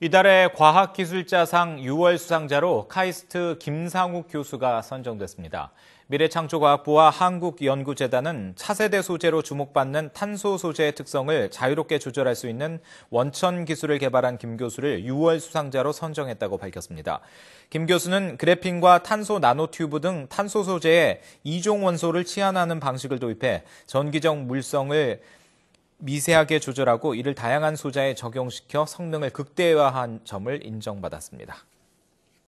이달의 과학기술자상 6월 수상자로 카이스트 김상욱 교수가 선정됐습니다. 미래창조과학부와 한국연구재단은 차세대 소재로 주목받는 탄소 소재의 특성을 자유롭게 조절할 수 있는 원천 기술을 개발한 김 교수를 6월 수상자로 선정했다고 밝혔습니다. 김 교수는 그래핀과 탄소 나노튜브 등 탄소 소재에 이종 원소를 치환하는 방식을 도입해 전기적 물성을 미세하게 조절하고 이를 다양한 소자에 적용시켜 성능을 극대화한 점을 인정받았습니다.